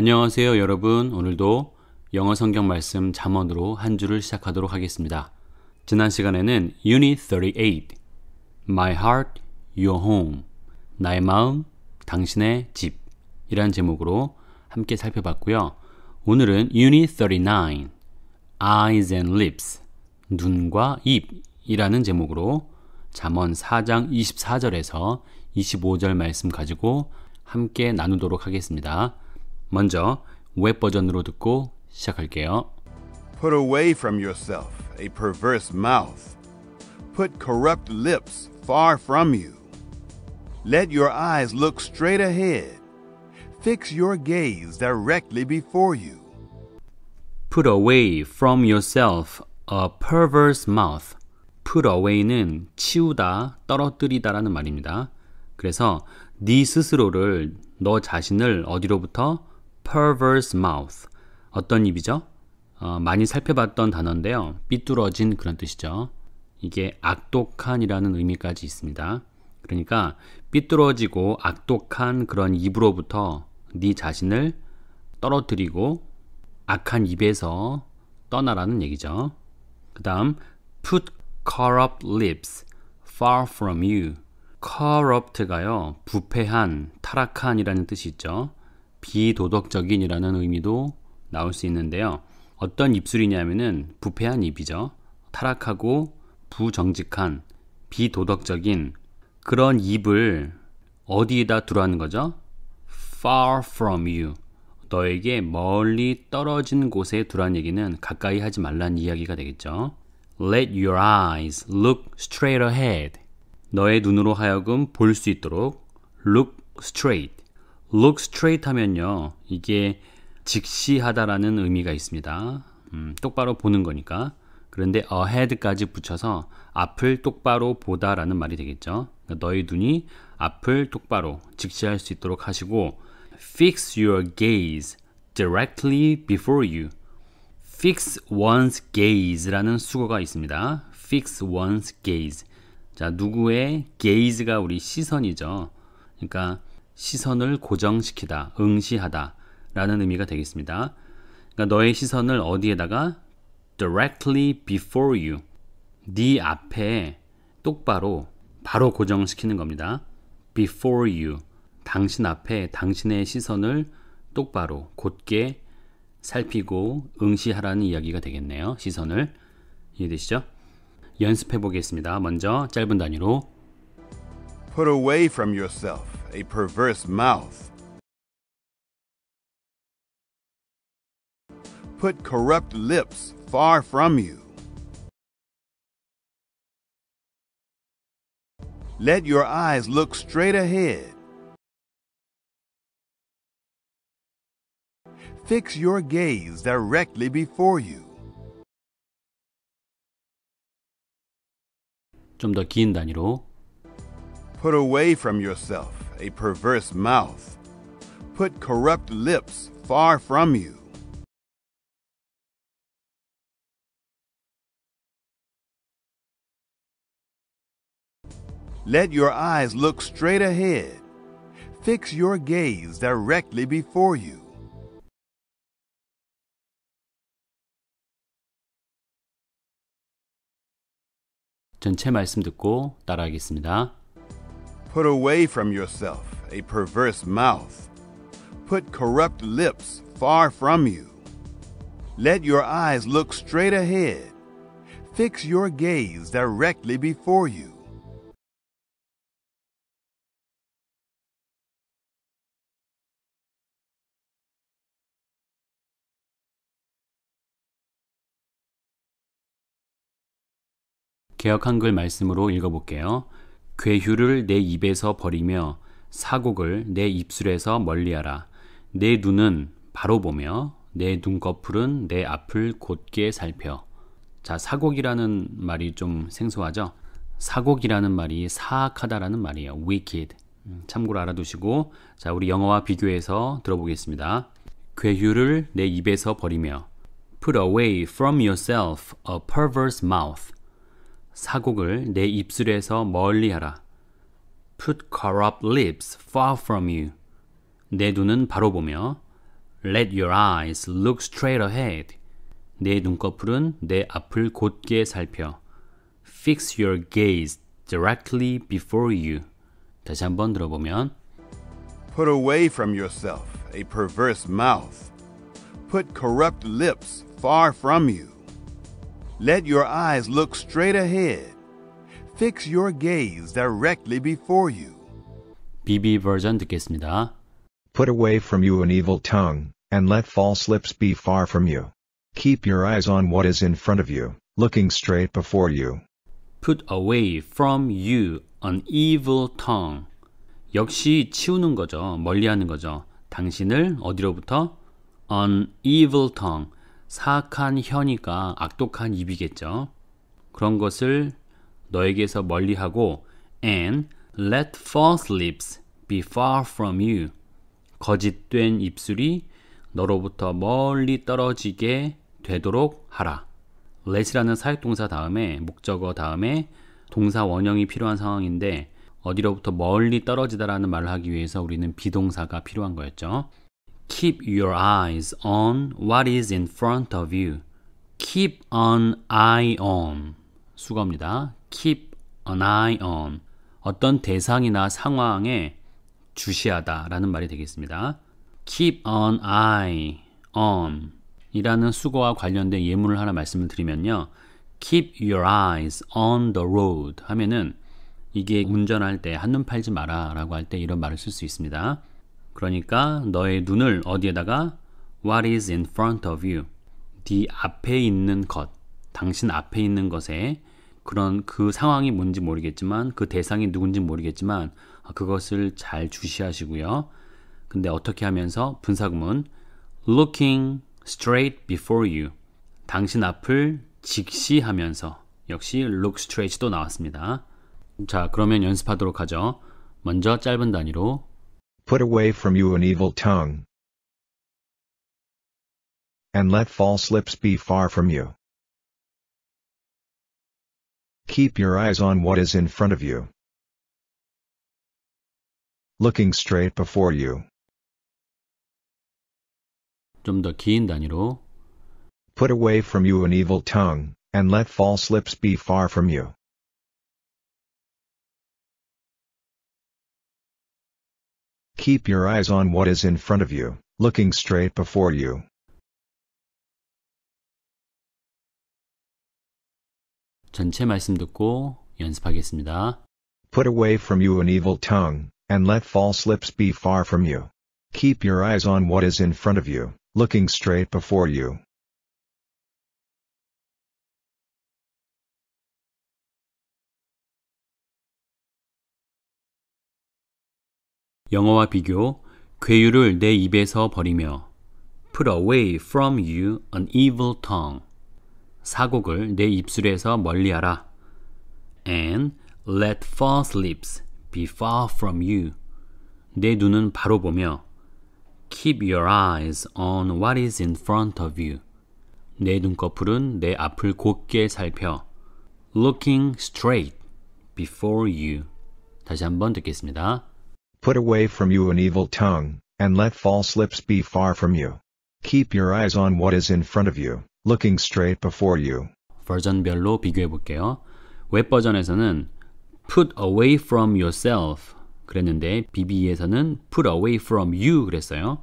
안녕하세요, 여러분. 오늘도 영어 성경 말씀 잠언으로 한 주를 시작하도록 하겠습니다. 지난 시간에는 Unit 38 My Heart, Your Home 나의 마음, 당신의 집 이란 제목으로 함께 살펴봤고요. 오늘은 Unit 39 Eyes and Lips 눈과 입이라는 제목으로 잠언 4장 24절에서 25절 말씀 가지고 함께 나누도록 하겠습니다. 먼저 웹 버전으로 듣고 시작할게요. Put away from yourself a perverse mouth. Put corrupt lips far from you. Let your eyes look straight ahead. Fix your gaze directly before you. Put away from yourself a perverse mouth. Put away는 치우다, 떨어뜨리다라는 말입니다. 그래서 네 스스로를 너 자신을 어디로부터 perverse mouth. 어떤 입이죠? 어, 많이 살펴봤던 단어인데요. 삐뚤어진 그런 뜻이죠. 이게 악독한이라는 의미까지 있습니다. 그러니까 삐뚤어지고 악독한 그런 입으로부터 네 자신을 떨어뜨리고 악한 입에서 떠나라는 얘기죠. 그 다음 put corrupt lips far from you corrupt가요 부패한 타락한이라는 뜻이 있죠. 비도덕적인이라는 의미도 나올 수 있는데요. 어떤 입술이냐면은 부패한 입이죠. 타락하고 부정직한 비도덕적인 그런 입을 어디에다 두라는 거죠? far from you. 너에게 멀리 떨어진 곳에 두란 얘기는 가까이 하지 말란 이야기가 되겠죠. Let your eyes look straight ahead. 너의 눈으로 하여금 볼 수 있도록 look straight. look straight 하면요. 이게 직시하다라는 의미가 있습니다. 음, 똑바로 보는 거니까. 그런데 ahead까지 붙여서 앞을 똑바로 보다라는 말이 되겠죠. 그러니까 너희 눈이 앞을 똑바로 직시할 수 있도록 하시고 fix your gaze directly before you. fix one's gaze라는 수거가 있습니다. fix one's gaze. 자, 누구의 gaze가 우리 시선이죠. 그러니까 시선을 고정시키다, 응시하다 라는 의미가 되겠습니다. 그러니까 너의 시선을 어디에다가 directly before you 네 앞에 똑바로 바로 고정시키는 겁니다. before you 당신 앞에 당신의 시선을 똑바로 곧게 살피고 응시하라는 이야기가 되겠네요. 시선을 이해되시죠? 연습해 보겠습니다. 먼저 짧은 단위로 Put away from yourself a perverse mouth. Put corrupt lips far from you. Let your eyes look straight ahead. Fix your gaze directly before you. 좀 더 긴 단위로 Put away from yourself a perverse mouth. Put corrupt lips far from you. Let your eyes look straight ahead. Fix your gaze directly before you. 전체 말씀 듣고 따라하겠습니다. Put away from yourself a perverse mouth. Put corrupt lips far from you. Let your eyes look straight ahead. Fix your gaze directly before you. 개혁 말씀으로 읽어볼게요. 괴휼을내 입에서 버리며 사곡을 내 입술에서 멀리하라. 내 눈은 바로 보며 내 눈꺼풀은 내 앞을 곧게 살펴. 자, 사곡이라는 말이 좀 생소하죠? 사곡이라는 말이 사악하다라는 말이에요. wicked. 음, 참고로 알아두시고 자, 우리 영어와 비교해서 들어보겠습니다. 괴휼을내 입에서 버리며 put away from yourself a perverse mouth. 사곡을 내 입술에서 멀리하라. Put corrupt lips far from you. 내 눈은 바로 보며 Let your eyes look straight ahead. 내 눈꺼풀은 내 앞을 곧게 살펴. Fix your gaze directly before you. 다시 한번 들어보면 Put away from yourself a perverse mouth. Put corrupt lips far from you. Let your eyes look straight ahead. Fix your gaze directly before you. BB version, 듣겠습니다. Put away from you an evil tongue, and let false lips be far from you. Keep your eyes on what is in front of you, looking straight before you. Put away from you an evil tongue. 역시 치우는 거죠. 멀리하는 거죠. 당신을 어디로부터? An evil tongue. 사악한 혀니까 악독한 입이겠죠. 그런 것을 너에게서 멀리하고 and let false lips be far from you. 거짓된 입술이 너로부터 멀리 떨어지게 되도록 하라. let이라는 사역동사 다음에 목적어 다음에 동사 원형이 필요한 상황인데 어디로부터 멀리 떨어지다라는 말을 하기 위해서 우리는 비동사가 필요한 거였죠. Keep your eyes on what is in front of you. Keep an eye on. 수고합니다 Keep an eye on. 어떤 대상이나 상황에 주시하다 라는 말이 되겠습니다. Keep an eye on. 이라는 수거와 관련된 예문을 하나 말씀을 드리면요. Keep your eyes on the road 하면은 이게 운전할 때 한눈 팔지 마라 라고 할 때 이런 말을 쓸 수 있습니다. 그러니까 너의 눈을 어디에다가 what is in front of you 네 앞에 있는 것 당신 앞에 있는 것에 그런 그 상황이 뭔지 모르겠지만 그 대상이 누군지 모르겠지만 아, 그것을 잘 주시하시고요. 근데 어떻게 하면서 분사구문 looking straight before you 당신 앞을 직시하면서 역시 look straight도 나왔습니다. 자, 그러면 연습하도록 하죠. 먼저 짧은 단위로 Put away from you an evil tongue. And let false lips be far from you. Keep your eyes on what is in front of you. Looking straight before you. 단위로 Put away from you an evil tongue, and let false lips be far from you. Keep your eyes on what is in front of you, looking straight before you. 전체 말씀 듣고 연습하겠습니다. Put away from you an evil tongue, and let false lips be far from you. Keep your eyes on what is in front of you, looking straight before you. 영어와 비교, 괴유를 내 입에서 버리며 Put away from you an evil tongue. 사곡을 내 입술에서 멀리하라. And let false lips be far from you. 내 눈은 바로 보며 Keep your eyes on what is in front of you. 내 눈꺼풀은 내 앞을 곧게 살펴 Looking straight before you. 다시 한번 듣겠습니다. Put away from you an evil tongue, and let false lips be far from you. Keep your eyes on what is in front of you, looking straight before you. 버전별로 비교해 볼게요. 웹 버전에서는 put away from yourself 그랬는데 BB에서는 put away from you 그랬어요.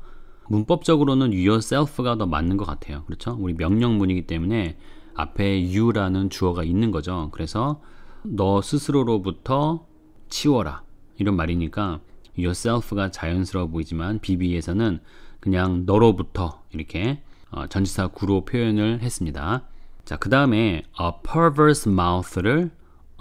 문법적으로는 yourself가 더 맞는 것 같아요. 그렇죠? 우리 명령문이기 때문에 앞에 you라는 주어가 있는 거죠. 그래서 너 스스로로부터 치워라 이런 말이니까 yourself가 자연스러워 보이지만 BB에서는 그냥 너로부터 이렇게 어, 전치사 구로 표현을 했습니다. 자, 그 다음에 a perverse mouth를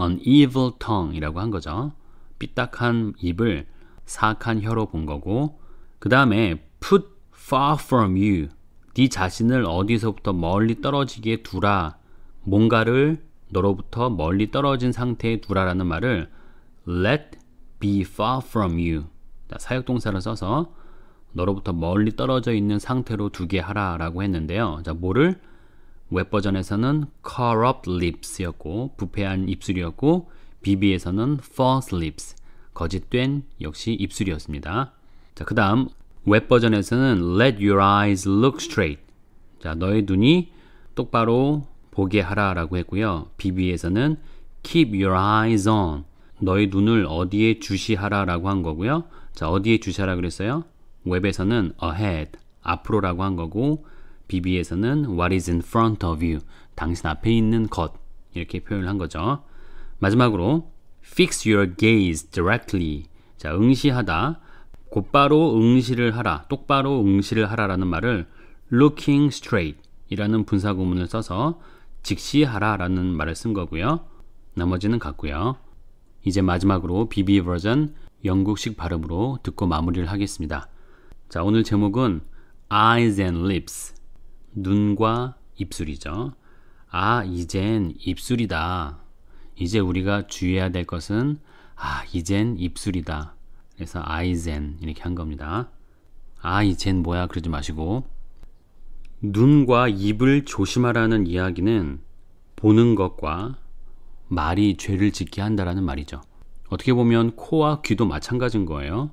an evil tongue이라고 한 거죠. 삐딱한 입을 사악한 혀로 본 거고 그 다음에 put far from you 네 자신을 어디서부터 멀리 떨어지게 두라 뭔가를 너로부터 멀리 떨어진 상태에 두라라는 말을 let be far from you. 자, 사역동사를 써서 너로부터 멀리 떨어져 있는 상태로 두게 하라라고 했는데요. 자, 뭐를 웹 버전에서는 corrupt lips였고 부패한 입술이었고 BB에서는 false lips 거짓된 역시 입술이었습니다. 자, 그다음 웹 버전에서는 let your eyes look straight. 자, 너의 눈이 똑바로 보게 하라라고 했고요. BB에서는 keep your eyes on. 너의 눈을 어디에 주시하라라고 한 거고요. 자, 어디에 주시하라 그랬어요? 웹에서는 ahead, 앞으로라고 한 거고 BB에서는 what is in front of you, 당신 앞에 있는 것 이렇게 표현을 한 거죠. 마지막으로 fix your gaze directly. 자, 응시하다. 곧바로 응시를 하라. 똑바로 응시를 하라라는 말을 looking straight 이라는 분사 구문을 써서 직시하라라는 말을 쓴 거고요. 나머지는 같고요. 이제 마지막으로 BB 버전 영국식 발음으로 듣고 마무리를 하겠습니다. 자, 오늘 제목은 Eyes and Lips. 눈과 입술이죠. 아, 이젠 입술이다. 이제 우리가 주의해야 될 것은 아, 이젠 입술이다. 그래서 eyes and 이렇게 한 겁니다. 아, 이젠 뭐야 그러지 마시고 눈과 입을 조심하라는 이야기는 보는 것과 말이 죄를 짓게 한다라는 말이죠. 어떻게 보면 코와 귀도 마찬가지인 거예요.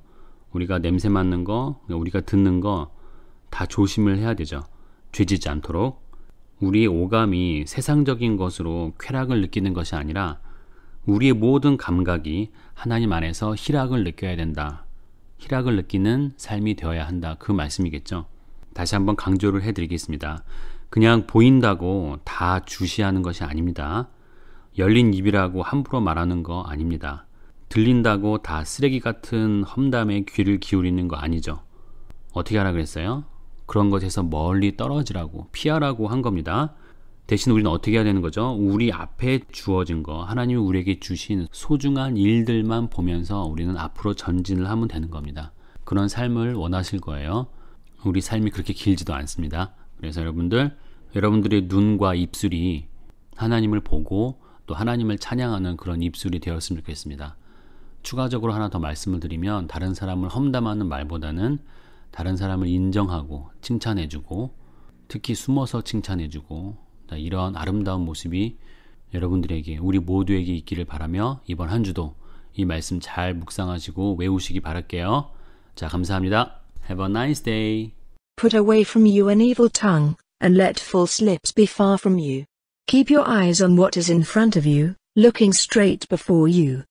우리가 냄새 맡는 거, 우리가 듣는 거 다 조심을 해야 되죠. 죄지지 않도록. 우리의 오감이 세상적인 것으로 쾌락을 느끼는 것이 아니라 우리의 모든 감각이 하나님 안에서 희락을 느껴야 된다. 희락을 느끼는 삶이 되어야 한다. 그 말씀이겠죠. 다시 한번 강조를 해드리겠습니다. 그냥 보인다고 다 주시하는 것이 아닙니다. 열린 입이라고 함부로 말하는 거 아닙니다. 들린다고 다 쓰레기 같은 험담에 귀를 기울이는 거 아니죠. 어떻게 하라 그랬어요? 그런 것에서 멀리 떨어지라고, 피하라고 한 겁니다. 대신 우리는 어떻게 해야 되는 거죠? 우리 앞에 주어진 거, 하나님이 우리에게 주신 소중한 일들만 보면서 우리는 앞으로 전진을 하면 되는 겁니다. 그런 삶을 원하실 거예요. 우리 삶이 그렇게 길지도 않습니다. 그래서 여러분들, 여러분들의 눈과 입술이 하나님을 보고 또 하나님을 찬양하는 그런 입술이 되었으면 좋겠습니다. 추가적으로 하나 더 말씀을 드리면 다른 사람을 험담하는 말보다는 다른 사람을 인정하고 칭찬해주고 특히 숨어서 칭찬해주고 이런 아름다운 모습이 여러분들에게 우리 모두에게 있기를 바라며 이번 한 주도 이 말씀 잘 묵상하시고 외우시기 바랄게요. 자, 감사합니다. Have a nice day. Put away from you an evil tongue, and let false lips be far from you. Keep your eyes on what is in front of you, looking straight before you.